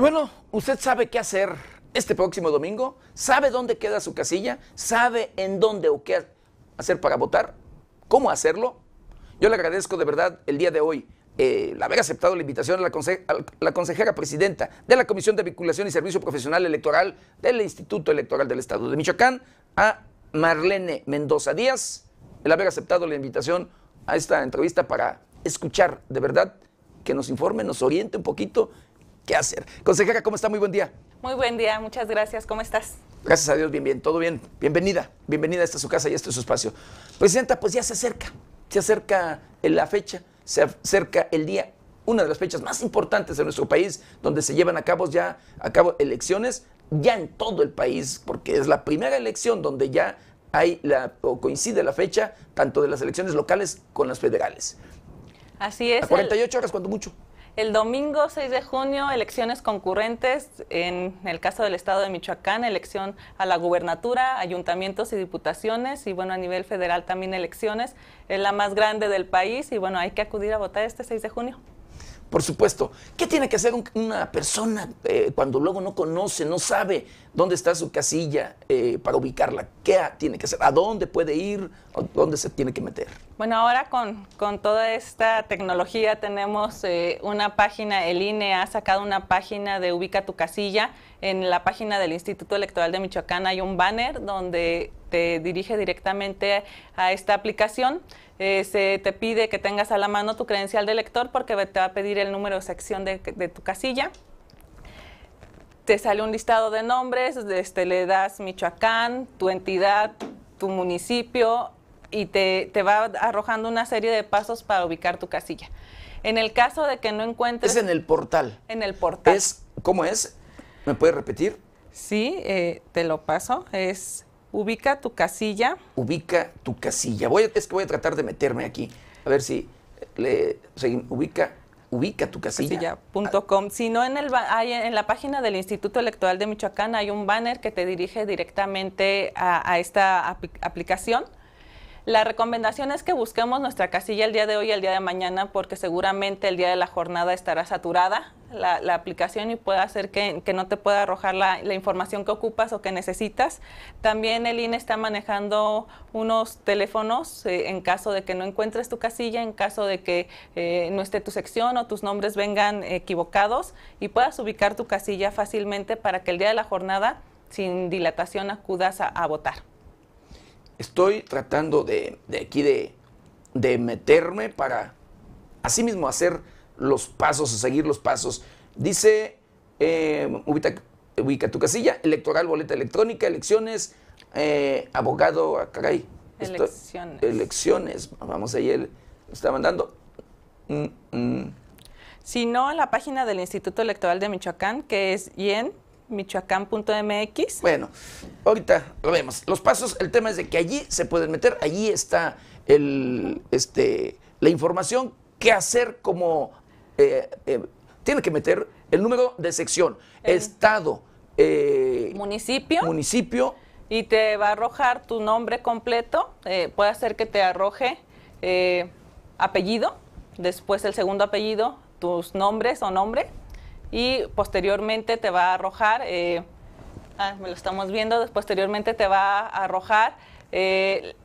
bueno, usted sabe qué hacer este próximo domingo, sabe dónde queda su casilla, sabe en dónde o qué hacer para votar, cómo hacerlo. Yo le agradezco de verdad el día de hoy el eh, haber aceptado la invitación a la, la, consejera presidenta de la Comisión de Vinculación y Servicio Profesional Electoral del Instituto Electoral del Estado de Michoacán, a Marlene Mendoza Díaz, el haber aceptado la invitación a esta entrevista para escuchar de verdad, que nos informe, nos oriente un poquito qué hacer. Consejera, ¿cómo está? Muy buen día. Muy buen día, muchas gracias. ¿Cómo estás? Gracias a Dios, bien, bien, todo bien. Bienvenida, bienvenida a esta su casa y a este su espacio. Presidenta, pues ya se acerca, se acerca la fecha, se acerca el día, una de las fechas más importantes de nuestro país, donde se llevan a cabo ya a cabo elecciones, ya en todo el país, porque es la primera elección donde ya hay la, o coincide la fecha tanto de las elecciones locales con las federales. Así es. A 48 horas, cuando mucho. El domingo 6 de junio, elecciones concurrentes, en el caso del Estado de Michoacán, elección a la gubernatura, ayuntamientos y diputaciones, y bueno, a nivel federal también elecciones, es la más grande del país, y bueno, hay que acudir a votar este 6 de junio. Por supuesto. ¿Qué tiene que hacer una persona eh, cuando luego no conoce, no sabe dónde está su casilla eh, para ubicarla? ¿Qué tiene que hacer? ¿A dónde puede ir? ¿A ¿Dónde se tiene que meter? Bueno, ahora con, con toda esta tecnología tenemos eh, una página, el INE ha sacado una página de Ubica tu casilla. En la página del Instituto Electoral de Michoacán hay un banner donde te dirige directamente a esta aplicación. Eh, se te pide que tengas a la mano tu credencial de lector porque te va a pedir el número de sección de, tu casilla. Te sale un listado de nombres, este, le das Michoacán, tu entidad, tu municipio y te, te va arrojando una serie de pasos para ubicar tu casilla. En el caso de que no encuentres... Es en el portal. En el portal. Es, ¿Cómo es? ¿Me puedes repetir? Sí, eh, te lo paso. Es Ubica tu casilla. Ubica tu casilla. Voy, es que voy a tratar de meterme aquí. A ver si le ubica ubica tu casilla. casilla.com. Si no, en, el, en la página del Instituto Electoral de Michoacán hay un banner que te dirige directamente a, esta aplicación. La recomendación es que busquemos nuestra casilla el día de hoy y el día de mañana porque seguramente el día de la jornada estará saturada la, aplicación y puede hacer que, no te pueda arrojar la, información que ocupas o que necesitas. También el INE está manejando unos teléfonos eh, en caso de que no encuentres tu casilla, en caso de que eh, no esté tu sección o tus nombres vengan equivocados y puedas ubicar tu casilla fácilmente para que el día de la jornada sin dilatación acudas a votar estoy tratando de, de aquí de, de, meterme para así mismo hacer los pasos, seguir los pasos. Dice, eh, ubica, ubica, tu casilla, electoral, boleta electrónica, elecciones, eh, abogado, ah, caray. Elecciones. elecciones, vamos a él está mandando. Mm, mm. Si no, a la página del Instituto Electoral de Michoacán, que es IEN michoacán.mx. Bueno, ahorita lo vemos. Los pasos, el tema es de que allí se pueden meter, allí está el, este, la información, qué hacer como... Eh, eh, tiene que meter el número de sección, estado, eh, municipio. Municipio. Y te va a arrojar tu nombre completo, puede hacer que te arroje apellido, después el segundo apellido, tus nombres o nombre y posteriormente te va a arrojar, eh, ah, me lo estamos viendo, posteriormente te va a arrojar eh,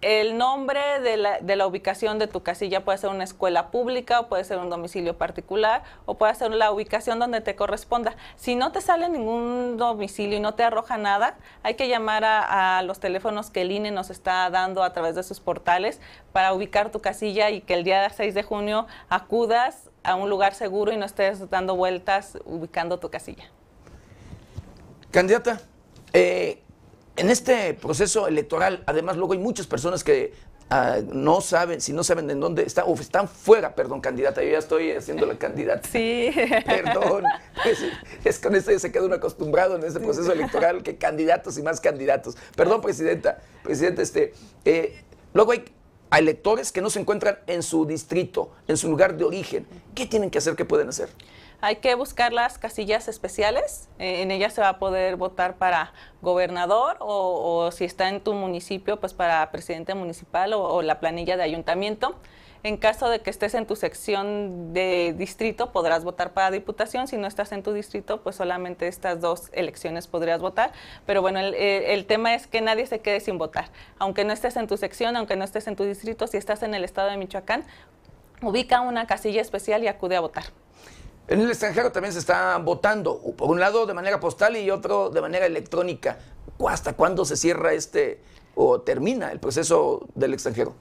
el nombre de la, de la, ubicación de tu casilla. Puede ser una escuela pública, o puede ser un domicilio particular, o puede ser la ubicación donde te corresponda. Si no te sale ningún domicilio y no te arroja nada, hay que llamar a, a los teléfonos que el INE nos está dando a través de sus portales para ubicar tu casilla y que el día 6 de junio acudas a un lugar seguro y no estés dando vueltas ubicando tu casilla. Candidata, eh, en este proceso electoral, además luego hay muchas personas que ah, no saben, si no saben en dónde están, o están fuera, perdón, candidata, yo ya estoy haciendo la candidata. Sí. Perdón, es, con esto ya se queda un acostumbrado en este proceso electoral que candidatos y más candidatos. Perdón, ah. presidenta, presidente este, eh, luego hay a electores que no se encuentran en su distrito, en su lugar de origen. ¿Qué tienen que hacer? ¿Qué pueden hacer? Hay que buscar las casillas especiales. Eh, en ellas se va a poder votar para gobernador o, si está en tu municipio, pues para presidente municipal o la planilla de ayuntamiento. En caso de que estés en tu sección de distrito, podrás votar para diputación. Si no estás en tu distrito, pues solamente estas dos elecciones podrías votar. Pero bueno, el, tema es que nadie se quede sin votar. Aunque no estés en tu sección, aunque no estés en tu distrito, si estás en el estado de Michoacán, ubica una casilla especial y acude a votar. En el extranjero también se está votando, por un lado de manera postal y otro de manera electrónica. ¿Hasta cuándo se cierra este o termina el proceso del extranjero?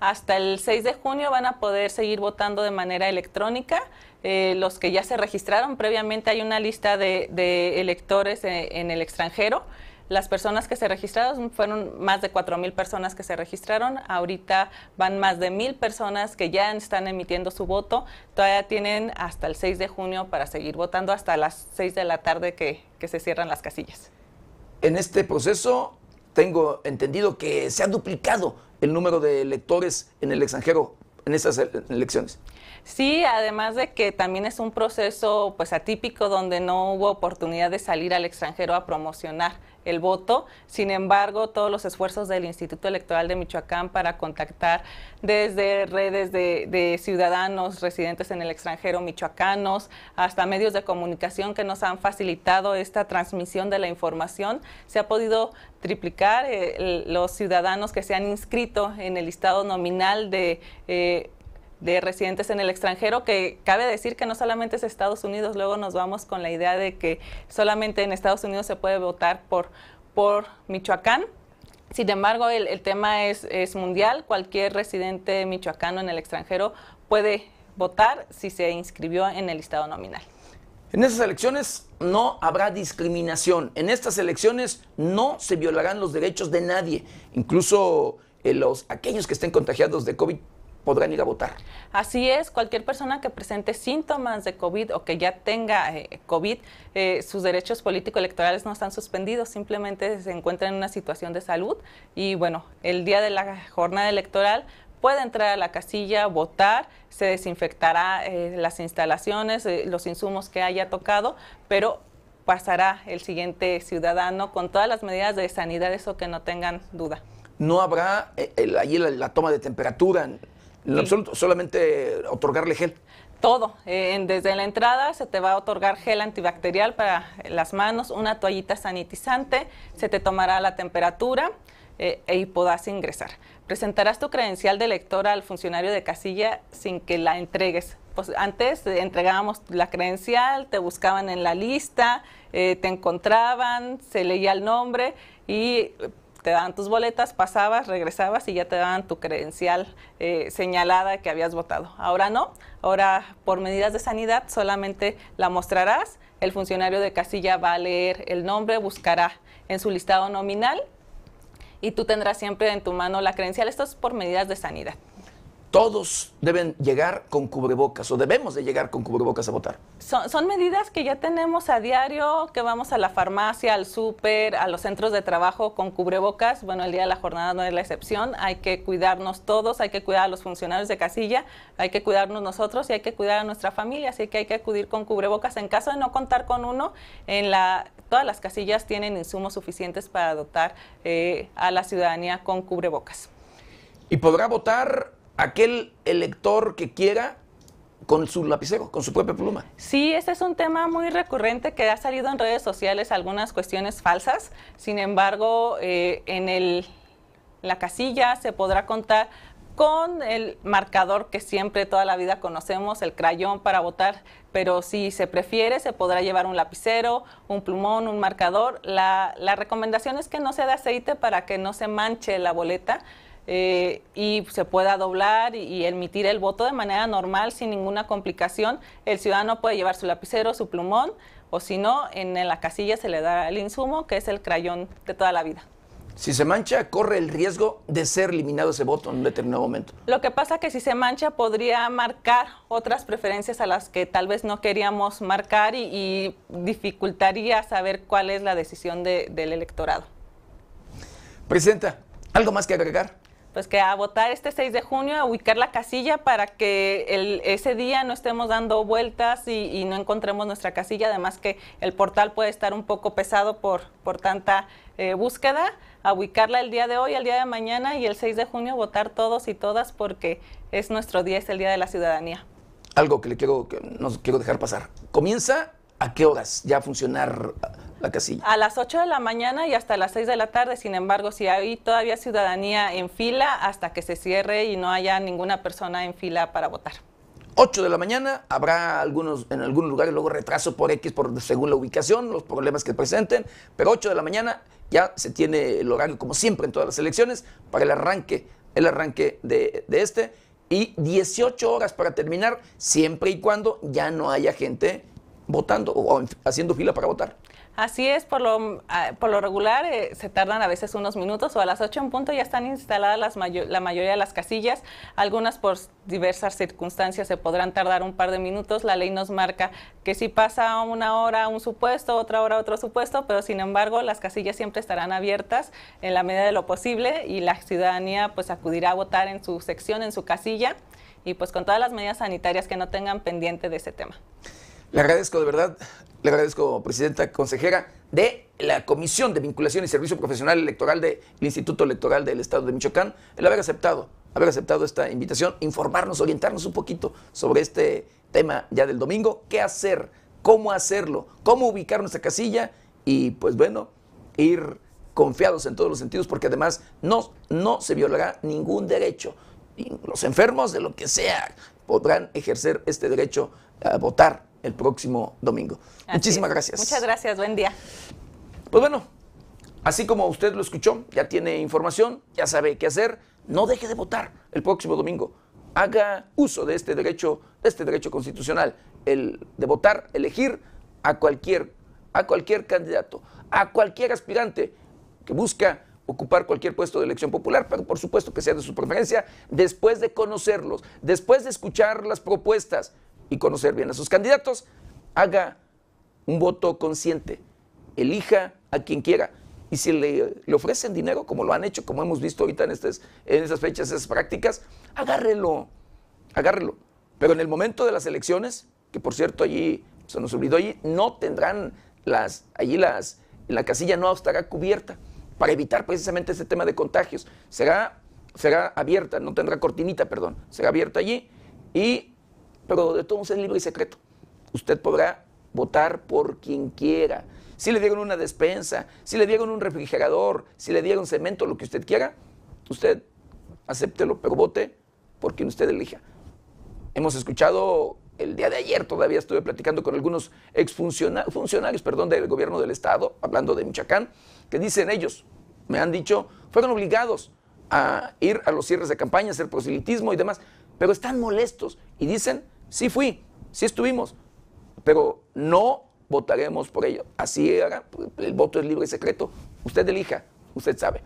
Hasta el 6 de junio van a poder seguir votando de manera electrónica. Eh, los que ya se registraron previamente hay una lista de, electores eh, en, el extranjero. Las personas que se registraron fueron más de 4.000 personas que se registraron. Ahorita van más de 1.000 personas que ya están emitiendo su voto. Todavía tienen hasta el 6 de junio para seguir votando hasta las 6 de la tarde que, que se cierran las casillas. En este proceso tengo entendido que se ha duplicado el número de electores en el extranjero en esas e-, elecciones. Sí, además de que también es un proceso pues atípico donde no hubo oportunidad de salir al extranjero a promocionar el voto. Sin embargo, todos los esfuerzos del Instituto Electoral de Michoacán para contactar desde redes de, ciudadanos residentes en el extranjero michoacanos hasta medios de comunicación que nos han facilitado esta transmisión de la información, se ha podido triplicar eh, los ciudadanos que se han inscrito en el listado nominal de... Eh, de residentes en el extranjero, que cabe decir que no solamente es Estados Unidos, luego nos vamos con la idea de que solamente en Estados Unidos se puede votar por, por Michoacán. Sin embargo, el, tema es, es, mundial, cualquier residente michoacano en el extranjero puede votar si se inscribió en el listado nominal. En esas elecciones no habrá discriminación, en estas elecciones no se violarán los derechos de nadie, incluso eh, los, aquellos que estén contagiados de COVID podrán ir a votar. Así es, cualquier persona que presente síntomas de COVID o que ya tenga eh, COVID, eh, sus derechos políticos electorales no están suspendidos, simplemente se encuentra en una situación de salud y bueno, el día de la jornada electoral puede entrar a la casilla, votar, se desinfectará eh, las instalaciones, los insumos que haya tocado, pero pasará el siguiente ciudadano con todas las medidas de sanidad, eso que no tengan duda no habrá la, toma de temperatura, solamente otorgarle gel. Todo, eh, desde la entrada se te va a otorgar gel antibacterial para las manos, una toallita sanitizante, se te tomará la temperatura eh, y podrás ingresar. Presentarás tu credencial de lectora al funcionario de casilla sin que la entregues. Pues antes entregábamos la credencial, te buscaban en la lista, eh, te encontraban, se leía el nombre y te daban tus boletas, pasabas, regresabas y ya te daban tu credencial eh, señalada que habías votado. Ahora no, ahora por medidas de sanidad solamente la mostrarás, el funcionario de casilla va a leer el nombre, buscará en su listado nominal y tú tendrás siempre en tu mano la credencial. Esto es por medidas de sanidad todos deben llegar con cubrebocas o debemos de llegar con cubrebocas a votar. Son, medidas que ya tenemos a diario, que vamos a la farmacia, al súper, a los centros de trabajo con cubrebocas. Bueno, el día de la jornada no es la excepción. Hay que cuidarnos todos, hay que cuidar a los funcionarios de casilla, hay que cuidarnos nosotros y hay que cuidar a nuestra familia. Así que hay que acudir con cubrebocas. En caso de no contar con uno, en la, todas las casillas tienen insumos suficientes para dotar eh, a la ciudadanía con cubrebocas. Y podrá votar aquel elector que quiera con su lapicero, con su propia pluma. Sí, ese es un tema muy recurrente que ha salido en redes sociales algunas cuestiones falsas. Sin embargo, eh, en la casilla se podrá contar con el marcador que siempre toda la vida conocemos, el crayón para votar, pero si se prefiere se podrá llevar un lapicero, un plumón, un marcador. La, la recomendación es que no sea de aceite para que no se manche la boleta. Eh, y se pueda doblar y, emitir el voto de manera normal, sin ninguna complicación. El ciudadano puede llevar su lapicero, su plumón, o si no, en, la casilla se le da el insumo, que es el crayón de toda la vida. Si se mancha, corre el riesgo de ser eliminado ese voto en un determinado momento. Lo que pasa es que si se mancha podría marcar otras preferencias a las que tal vez no queríamos marcar y, dificultaría saber cuál es la decisión del electorado. Presidenta, ¿algo más que agregar? pues que a votar este 6 de junio, a ubicar la casilla para que ese día no estemos dando vueltas y, no encontremos nuestra casilla. Además que el portal puede estar un poco pesado por, por tanta eh, búsqueda. A ubicarla el día de hoy, el día de mañana y el 6 de junio votar todos y todas porque es nuestro día, es el Día de la Ciudadanía. Algo que le quiero, que nos quiero dejar pasar. Comienza a qué horas ya funcionar a las 8 de la mañana y hasta las 6 de la tarde, sin embargo, si hay todavía ciudadanía en fila, hasta que se cierre y no haya ninguna persona en fila para votar. 8 de la mañana, habrá algunos en algunos lugares luego retraso por X, por, según la ubicación, los problemas que presenten, pero 8 de la mañana ya se tiene el horario, como siempre en todas las elecciones, para el arranque, el arranque de, de este, y 18 horas para terminar, siempre y cuando ya no haya gente votando o haciendo fila para votar. Así es, por lo, ah, por lo regular eh, se tardan a veces unos minutos o a las 8 en punto ya están instaladas la mayoría de las casillas. Algunas por diversas circunstancias se podrán tardar un par de minutos. La ley nos marca que si pasa una hora un supuesto, otra hora otro supuesto, pero sin embargo las casillas siempre estarán abiertas en la medida de lo posible y la ciudadanía pues acudirá a votar en su sección, en su casilla y pues con todas las medidas sanitarias que no tengan pendiente de ese tema. Le agradezco de verdad, le agradezco, Presidenta Consejera, de la Comisión de Vinculación y Servicio Profesional Electoral del Instituto Electoral del Estado de Michoacán, el haber aceptado, haber aceptado esta invitación, informarnos, orientarnos un poquito sobre este tema ya del domingo, qué hacer, cómo hacerlo, cómo ubicar nuestra casilla y pues bueno, ir confiados en todos los sentidos porque además no, no se violará ningún derecho. Los enfermos de lo que sea podrán ejercer este derecho a votar el próximo domingo. Muchísimas gracias. Muchas gracias, buen día. Pues bueno, así como usted lo escuchó, ya tiene información, ya sabe qué hacer, no deje de votar el próximo domingo. Haga uso de este derecho, de este derecho constitucional, el de votar, elegir a cualquier, a cualquier candidato, a cualquier aspirante que busca ocupar cualquier puesto de elección popular, pero por supuesto que sea de su preferencia, después de conocerlos, después de escuchar las propuestas, y conocer bien a sus candidatos, haga un voto consciente, elija a quien quiera. Y si le, ofrecen dinero, como lo han hecho, como hemos visto ahorita en, estas, en esas fechas, esas prácticas, agárrelo, agárrelo. Pero en el momento de las elecciones, que por cierto allí se nos olvidó, allí no tendrán las, allí las, la casilla no estará cubierta para evitar precisamente este tema de contagios. Será, será abierta, no tendrá cortinita, perdón, será abierta allí y pero de todos es libre y secreto. Usted podrá votar por quien quiera. Si le dieron una despensa, si le dieron un refrigerador, si le dieron cemento, lo que usted quiera, usted acéptelo, pero vote por quien usted elija. Hemos escuchado el día de ayer, todavía estuve platicando con algunos exfuncionarios funcionarios, perdón, del gobierno del estado, hablando de Michoacán, que dicen ellos, me han dicho, fueron obligados a ir a los cierres de campaña, hacer proselitismo y demás, pero están molestos y dicen Sí fui, sí estuvimos, pero no votaremos por ello. Así era, el voto es libre y secreto. Usted elija, usted sabe.